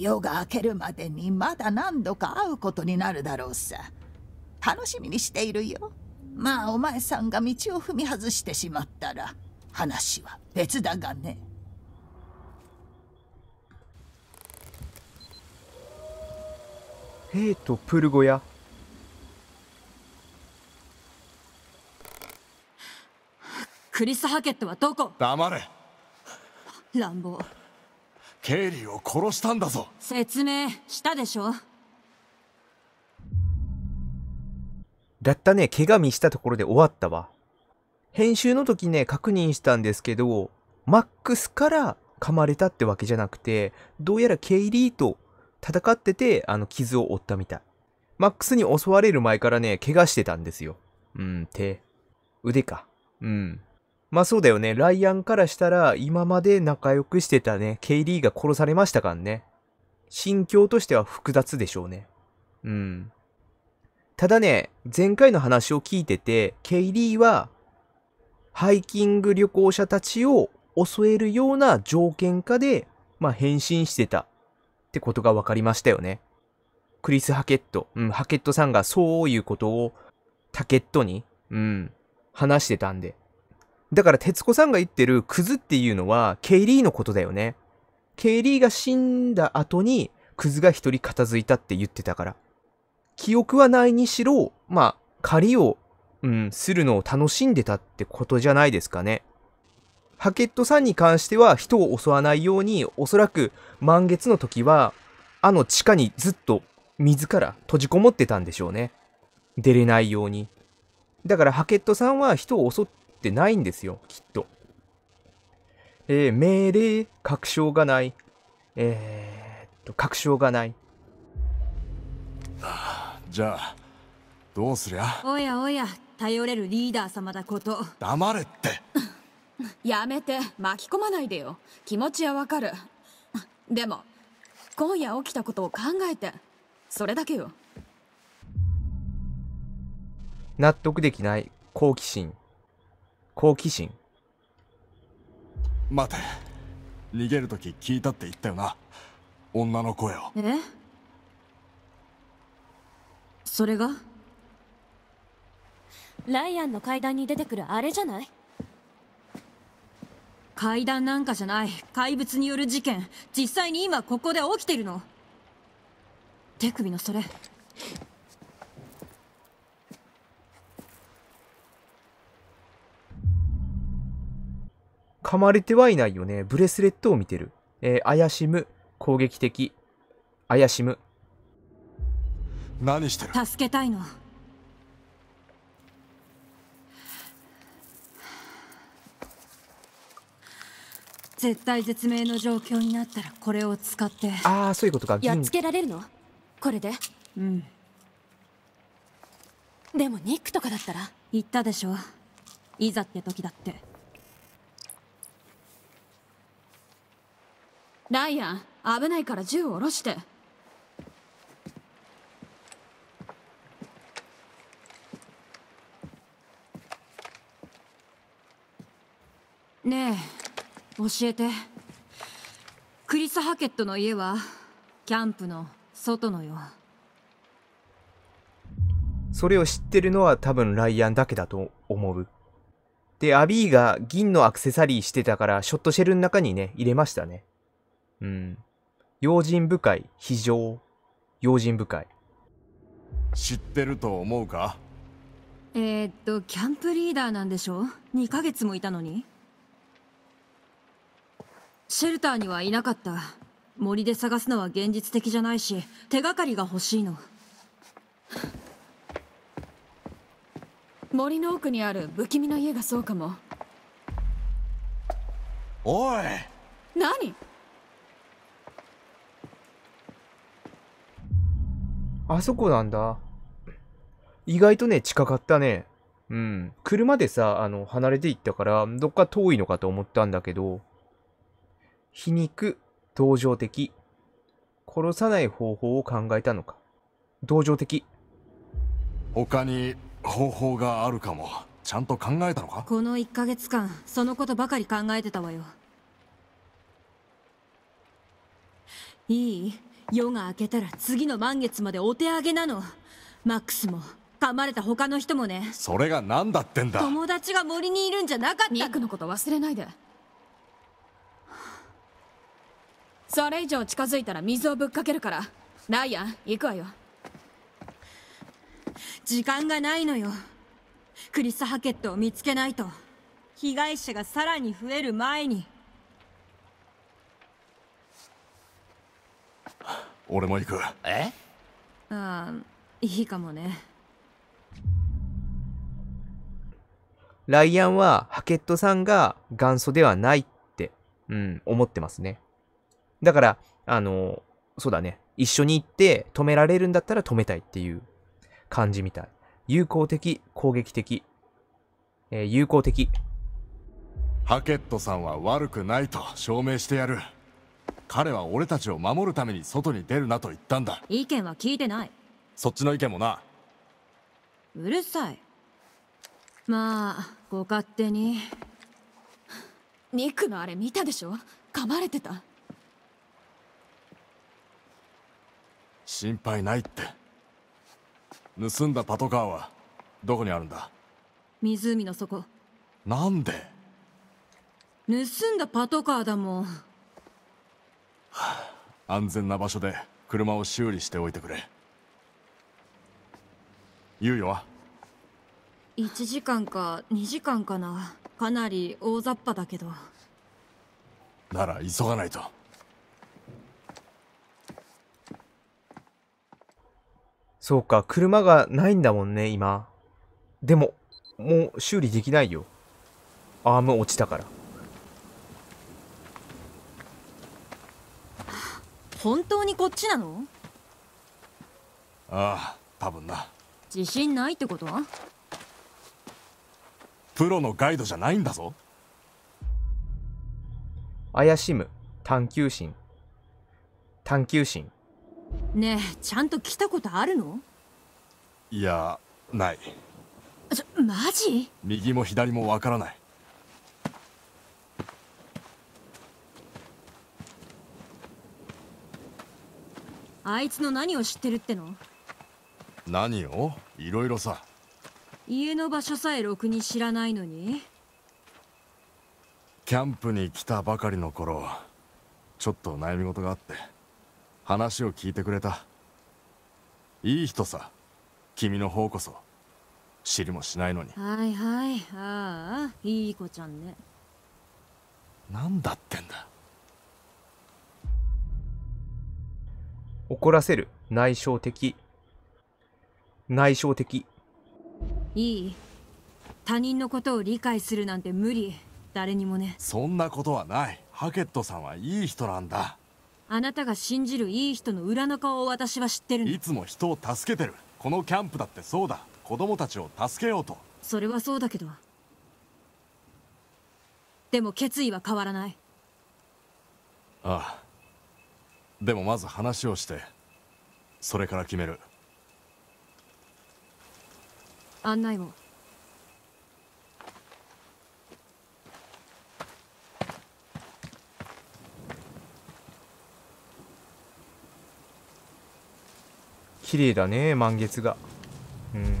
夜が明けるまでにまだ何度か会うことになるだろうさ楽しみにしているよまあお前さんが道を踏み外してしまったら話は別だがねヘイとプルゴヤクリス・ハケットはどこ黙れ乱暴ケイリーを殺したんだぞ説明したでしょだったね怪我見したところで終わったわ編集の時ね確認したんですけどマックスから噛まれたってわけじゃなくてどうやらケイリーと戦っててあの傷を負ったみたいマックスに襲われる前からね怪我してたんですようんて腕かうんまあそうだよね。ライアンからしたら、今まで仲良くしてたね、ケイリーが殺されましたからね。心境としては複雑でしょうね。うん。ただね、前回の話を聞いてて、ケイリーは、ハイキング旅行者たちを襲えるような条件下で、まあ、変身してたってことが分かりましたよね。クリス・ハケット、うん、ハケットさんがそういうことをタケットに、うん、話してたんで。だから、徹子さんが言ってるクズっていうのは、ケイリーのことだよね。ケイリーが死んだ後に、クズが一人片付いたって言ってたから。記憶はないにしろ、まあ、狩りを、うん、するのを楽しんでたってことじゃないですかね。ハケットさんに関しては人を襲わないように、おそらく満月の時は、あの地下にずっと自ら閉じこもってたんでしょうね。出れないように。だからハケットさんは人を襲っってないんですよ、きっと。えー、命令、確証がない。えー、と、確証がない。じゃあ、どうすりゃおやおや、頼れるリーダー様だこと。黙れって。やめて、巻き込まないでよ。気持ちはわかる。でも、今夜起きたことを考えて、それだけよ。納得できない好奇心好奇心待て逃げる時聞いたって言ったよな女の声をえそれがライアンの階段に出てくるあれじゃない階段なんかじゃない怪物による事件実際に今ここで起きてるの手首のそれ噛まれてはいないよね。ブレスレットを見てる。えー、怪しむ、攻撃的、怪しむ。何してる助けたいの。絶対絶命の状況になったらこれを使ってああそういうことかやっつけられるのこれでうんでもニックとかだったら言ったでしょいざって時だってライアン危ないから銃を下ろしてねえ教えてクリス・ハケットの家はキャンプの外のよそれを知ってるのは多分ライアンだけだと思うでアビーが銀のアクセサリーしてたからショットシェルの中にね入れましたねうん。用心深い、非常。用心深い。知ってると思うかえー、っと、キャンプリーダーなんでしょ ?2 ヶ月もいたのにシェルターにはいなかった。森で探すのは現実的じゃないし、手がかりが欲しいの。森の奥にある不気味な家がそうかもおい何あそこなんだ。意外とね、近かったね。うん。車でさ、あの、離れていったから、どっか遠いのかと思ったんだけど、皮肉、同情的。殺さない方法を考えたのか。同情的。他に方法があるかも。ちゃんと考えたのかこの1ヶ月間、そのことばかり考えてたわよ。いい夜が明けたら次の満月までお手上げなのマックスも噛まれた他の人もねそれが何だってんだ友達が森にいるんじゃなかったニックのこと忘れないでそれ以上近づいたら水をぶっかけるからライアン行くわよ時間がないのよクリス・ハケットを見つけないと被害者がさらに増える前に俺も行くえああいいかもねライアンはハケットさんが元祖ではないって、うん、思ってますね。だから、あの、そうだね。一緒に行って止められるんだったら止めたいっていう感じみたい。友好的、攻撃的、えー、友好的。ハケットさんは悪くないと証明してやる。彼は俺たちを守るために外に出るなと言ったんだ意見は聞いてないそっちの意見もなうるさいまあご勝手にニックのあれ見たでしょ噛まれてた心配ないって盗んだパトカーはどこにあるんだ湖の底なんで盗んだパトカーだもん安全な場所で車を修理しておいてくれ猶予は1時間か2時間かなかなり大雑把だけどなら急がないとそうか車がないんだもんね今でももう修理できないよアーム落ちたから本当にこっちなのああ多分な自信ないってことプロのガイドじゃないんだぞ怪しむ探求心探求心ねえちゃんと来たことあるのいやないマジ右も左もわからないあいつの何を知ってるっての何をいろいろさ家の場所さえろくに知らないのにキャンプに来たばかりの頃ちょっと悩み事があって話を聞いてくれたいい人さ君の方こそ知りもしないのにはいはいああいい子ちゃんね何だってんだ怒らせる内省的内省的いい他人のことを理解するなんて無理誰にもねそんなことはないハケットさんはいい人なんだあなたが信じるいい人の裏の顔を私は知ってるいつも人を助けてるこのキャンプだってそうだ子供たちを助けようとそれはそうだけどでも決意は変わらないああでもまず話をしてそれから決める案内を綺麗だね満月がうん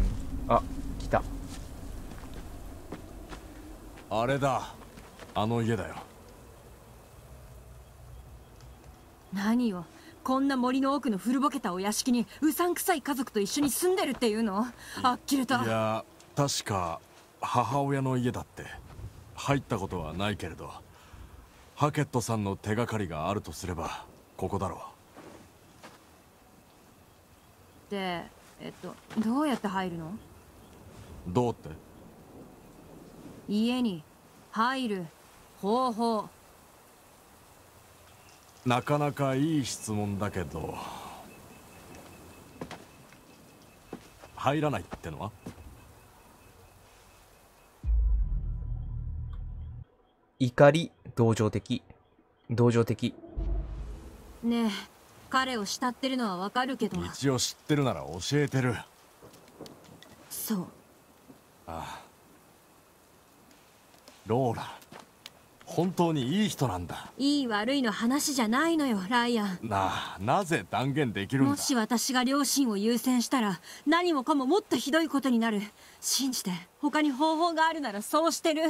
あ来たあれだあの家だよ何よこんな森の奥の古ぼけたお屋敷にうさんくさい家族と一緒に住んでるっていうのあっきれたいや確か母親の家だって入ったことはないけれどハケットさんの手がかりがあるとすればここだろうでえっとどうやって入るのどうって家に入る方法なかなかいい質問だけど入らないってのは怒り同情的同情的ねえ彼を慕ってるのはわかるけど一応知ってるなら教えてるそうああローラ本当にいい人なんだいい悪いの話じゃないのよライアンなあなぜ断言できるんだもし私が両親を優先したら何もかももっとひどいことになる信じて他に方法があるならそうしてる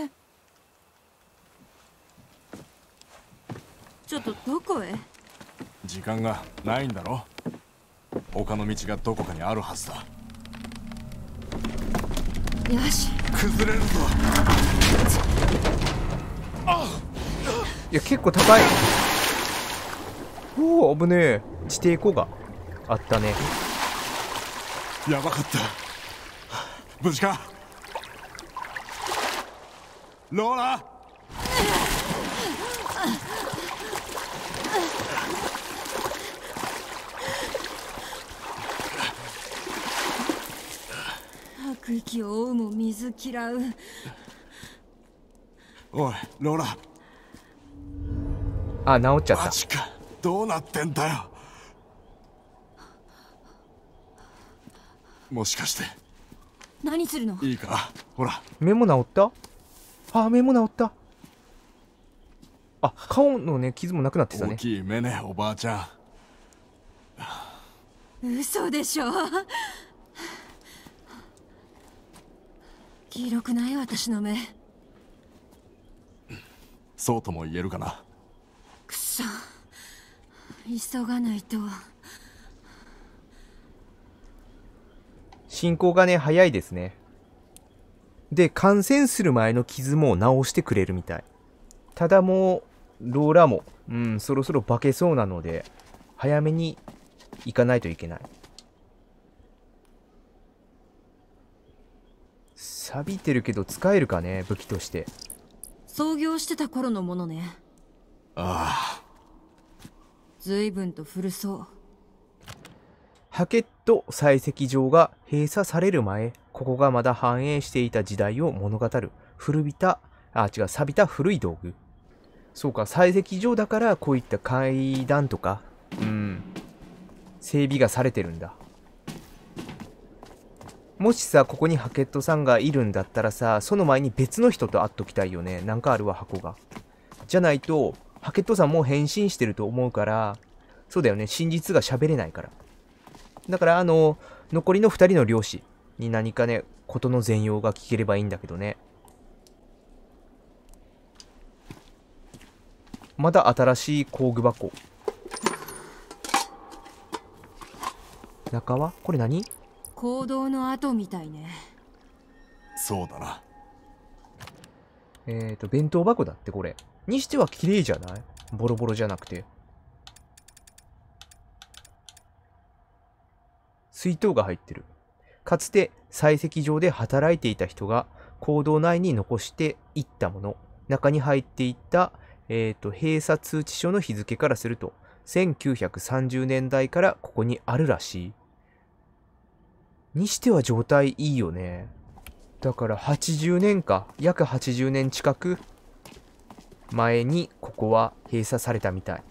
ちょっとどこへ時間がないんだろ他の道がどこかにあるはずだよし崩れるぞいや結構高いおお危ねえ地底湖があったねやばかった無事かローラ悪意を追うも水嫌うおいローラあ治っちゃったどうなってんだよもしかして何するのいいかほら目も治ったあ目も治ったあ顔のね傷もなくなってたね大きい目ねおばあちゃん嘘でしょ 黄色くない私の目そうとも言えるかなくそ急がないと進行がね早いですねで感染する前の傷も治してくれるみたいただもうローラもうんそろそろ化けそうなので早めに行かないといけない錆びてるけど使えるかね武器として創業してた頃のものねああ随分と古そうハケット採石場が閉鎖される前ここがまだ繁栄していた時代を物語る古びたあ違う錆びた古い道具そうか採石場だからこういった階段とかうん整備がされてるんだもしさ、ここにハケットさんがいるんだったらさ、その前に別の人と会っときたいよね。なんかあるわ、箱が。じゃないと、ハケットさんも変身してると思うから、そうだよね、真実が喋れないから。だから、あの、残りの2人の漁師に何かね、ことの全容が聞ければいいんだけどね。また新しい工具箱。中はこれ何行動の後みたいねそうだなえっ、ー、と弁当箱だってこれにしては綺麗じゃないボロボロじゃなくて水筒が入ってるかつて採石場で働いていた人が坑道内に残していったもの中に入っていった、えーと、と閉鎖通知書の日付からすると1930年代からここにあるらしいにしては状態いいよね。だから80年か、約80年近く前にここは閉鎖されたみたい。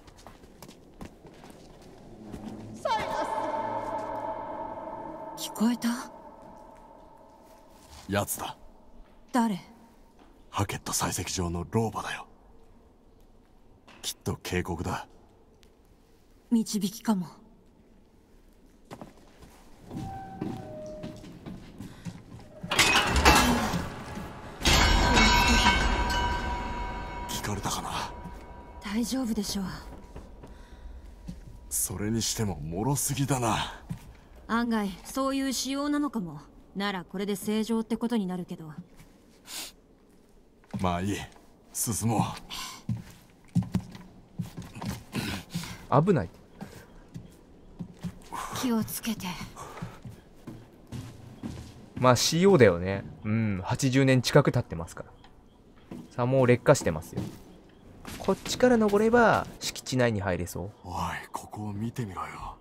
聞こえたやつだ誰ハケット採石場の老婆だよきっと警告だ導きかも大丈夫でしょうそれにしてももろすぎだな案外そういう仕様なのかもならこれで正常ってことになるけどまあいい進もう危ない気をつけてまあ CO だよねうん80年近く経ってますからさあもう劣化してますよこっちから登れば敷地内に入れそうおいここを見てみろよあ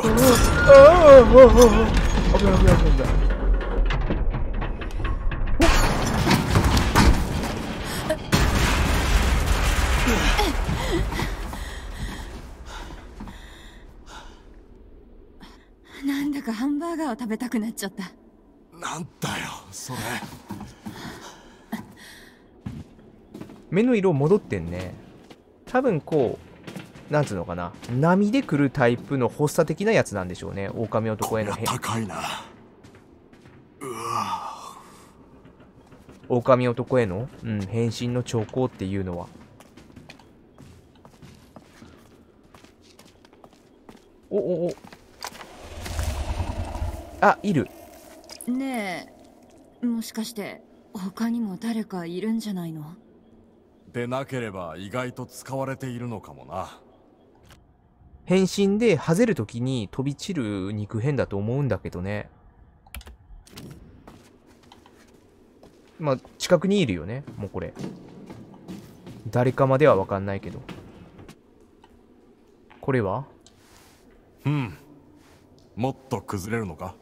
あああああを食べたくなっちゃったなんだよそれ目の色戻ってんね多分こうなんつうのかな波で来るタイプの発作的なやつなんでしょうね狼男への変高いなうわ狼男への、うん、変身の兆候っていうのはおおおあいるねえもしかして他にも誰かいるんじゃないのでなければ意外と使われているのかもな変身で外れるときに飛び散る肉片だと思うんだけどねまあ近くにいるよねもうこれ誰かまでは分かんないけどこれはうんもっと崩れるのか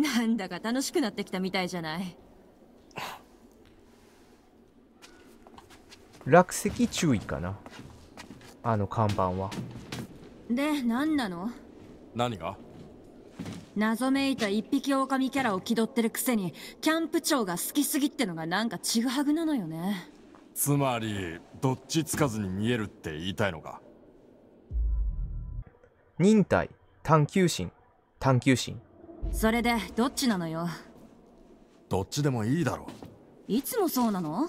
なんだか楽しくなってきたみたいじゃない。落石注意かなあの看板はで何なの何が謎めいた一匹狼キャラを気取ってるくせにキャンプ長が好きすぎってのがなんかちぐはぐなのよねつまりどっちつかずに見えるって言いたいのか忍耐探求心探求心それでどっちなのよどっちでもいいだろいつもそうなの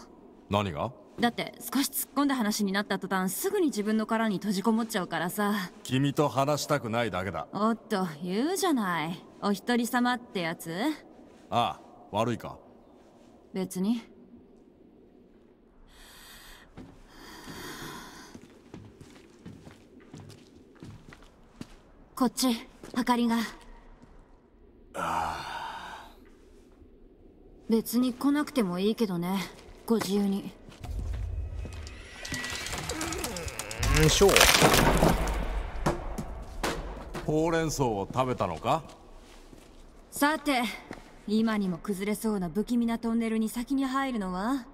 何がだって少し突っ込んだ話になった途端すぐに自分の殻に閉じこもっちゃうからさ君と話したくないだけだおっと言うじゃないお一人様ってやつああ悪いか別にこっち明かりが。別に来なくてもいいけどねご自由にんしょうほうれん草を食べたのかさて今にも崩れそうな不気味なトンネルに先に入るのは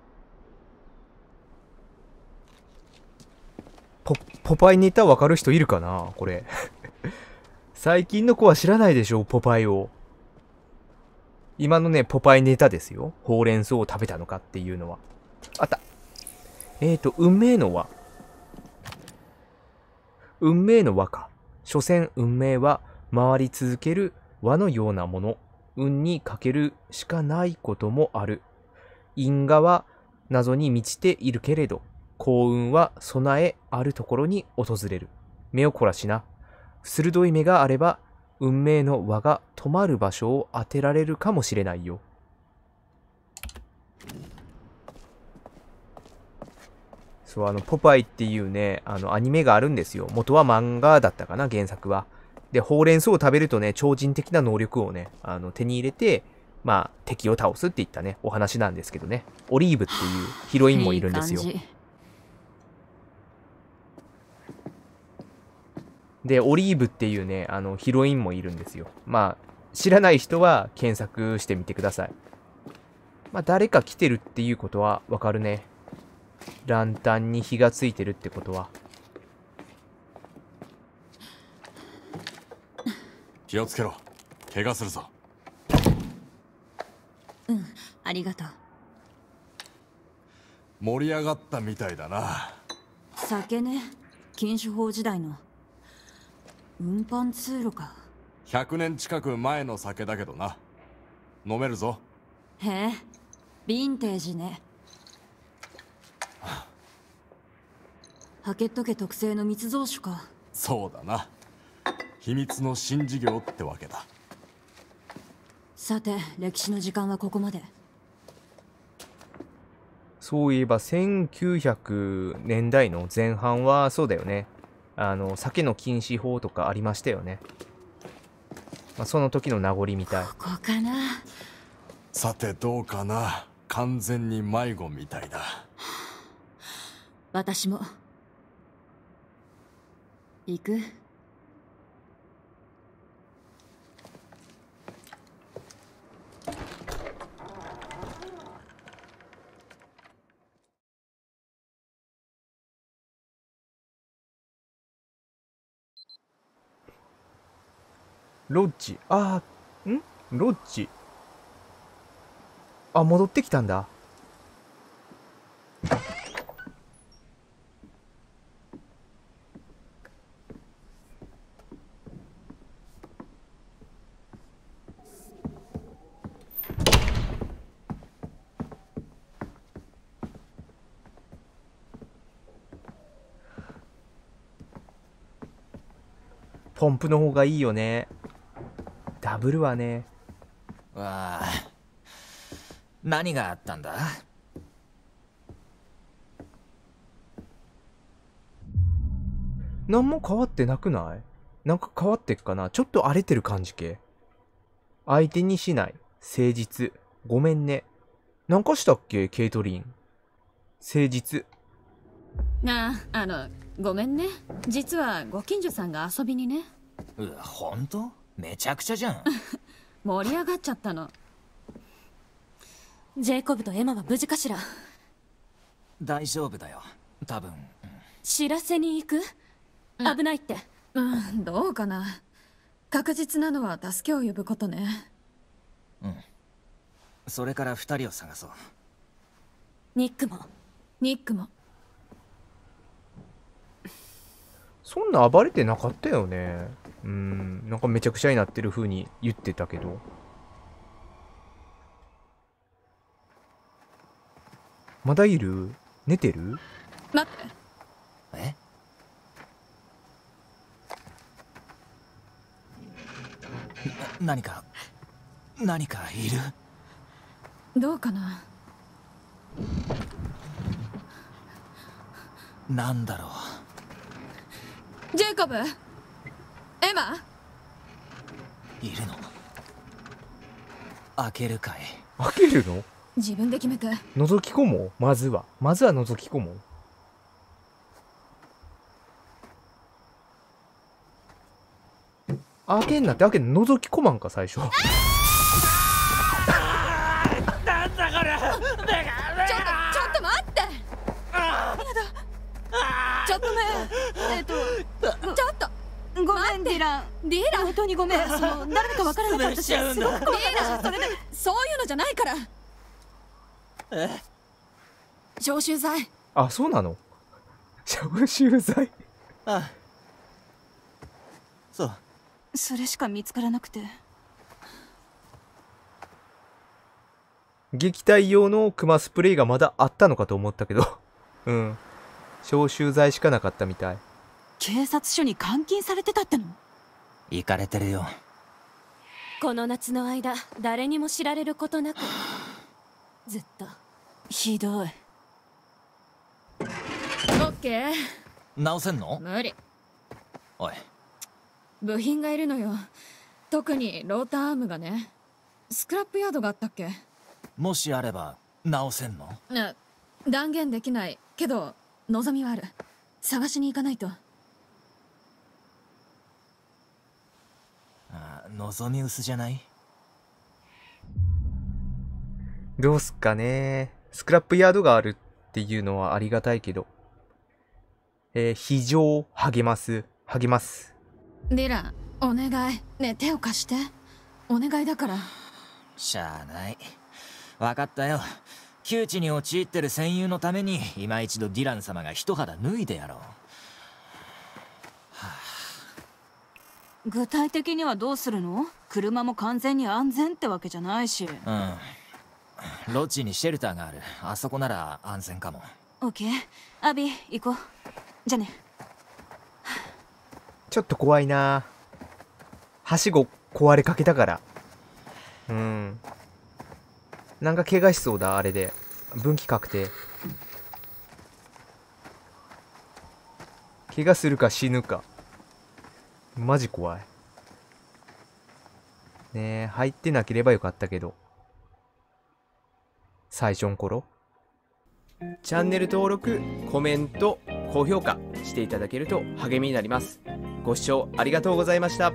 ポポパイネタわかる人いるかなこれ 最近の子は知らないでしょポパイを今のね、ポパイネタですよ。ほうれん草を食べたのかっていうのは。あった。えーと、運命の輪。運命の輪か。所詮運命は回り続ける輪のようなもの。運にかけるしかないこともある。因果は謎に満ちているけれど、幸運は備えあるところに訪れる。目を凝らしな。鋭い目があれば運命の輪が止まる場所を当てられるかもしれないよ。そう、あの、ポパイっていうね、あの、アニメがあるんですよ。元は漫画だったかな、原作は。で、ほうれん草を食べるとね、超人的な能力をね、あの、手に入れて、まあ、敵を倒すっていったね、お話なんですけどね。オリーブっていうヒロインもいるんですよ。いいで、オリーブっていうね、あの、ヒロインもいるんですよ。まあ、知らない人は検索してみてください。まあ、誰か来てるっていうことはわかるね。ランタンに火がついてるってことは。気をつけろ。怪我するぞ。うん、ありがとう。盛り上がったみたいだな。酒ね。禁酒法時代の運搬通路か100年近く前の酒だけどな飲めるぞへえヴィンテージねハケット家特製の密造酒かそうだな秘密の新事業ってわけださて歴史の時間はここまでそういえば1900年代の前半はそうだよねあの、酒の禁止法とかありましたよね。まあ、その時の名残みたい。ここかな。さてどうかな。完全に迷子みたいだ。私も。行くロッジ。ああ、んロッジ。あ、戻ってきたんだ。ポンプの方がいいよね。ぶるわねわあ何があったんだ何も変わってなくないなんか変わってっかなちょっと荒れてる感じ系相手にしない誠実ごめんね何かしたっけケイトリン誠実なああのごめんね実はご近所さんが遊びにねうわ本当めちゃくちゃじゃん 盛り上がっちゃったのジェイコブとエマは無事かしら大丈夫だよ多分知らせに行く、危ないってうんどうかな確実なのは助けを呼ぶことねうんそれから2人を探そうニックもニックもそんな暴れてなかったよねうん、なんかめちゃくちゃになってる風に言ってたけど。まだいる寝てる待って。え何か何かいるどうかななんだろうジェイコブエマいるの開けるかい開けるの自分で決めて覗き込もうまずはまずは覗き込もう開けんなって開けん覗き込まんか最初 デラー、デラー本当にごめん その誰かわからなかったしすごく怖ーラそれでそういうのじゃないからえ消臭剤あそうなの消臭剤あそうそれしか見つからなくて撃退用のクマスプレーがまだあったのかと思ったけどうん消臭剤しかなかったみたい警察署に監禁されてたっての行かれてるよこの夏の間誰にも知られることなくずっとひどいオッケー直せんの無理おい部品がいるのよ特にローターアームがねスクラップヤードがあったっけもしあれば直せんの断言できないけど望みはある探しに行かないと望み薄じゃないどうすっかね。スクラップヤードがあるっていうのはありがたいけど。えー、非常励ます。励ます。ディラン、お願い。ね手を貸して。お願いだから。しゃあない。わかったよ。窮地に陥ってる戦友のために、今一度ディラン様が一肌脱いでやろう。具体的にはどうするの車も完全に安全ってわけじゃないしうんロッジにシェルターがあるあそこなら安全かもオッケーアビ行こうじゃねちょっと怖いなはしご壊れかけたからうんなんか怪我しそうだあれで分岐確定怪我するか死ぬかマジ怖い。ねえ、入ってなければよかったけど。最初の頃。チャンネル登録、コメント、高評価していただけると励みになります。ご視聴ありがとうございました。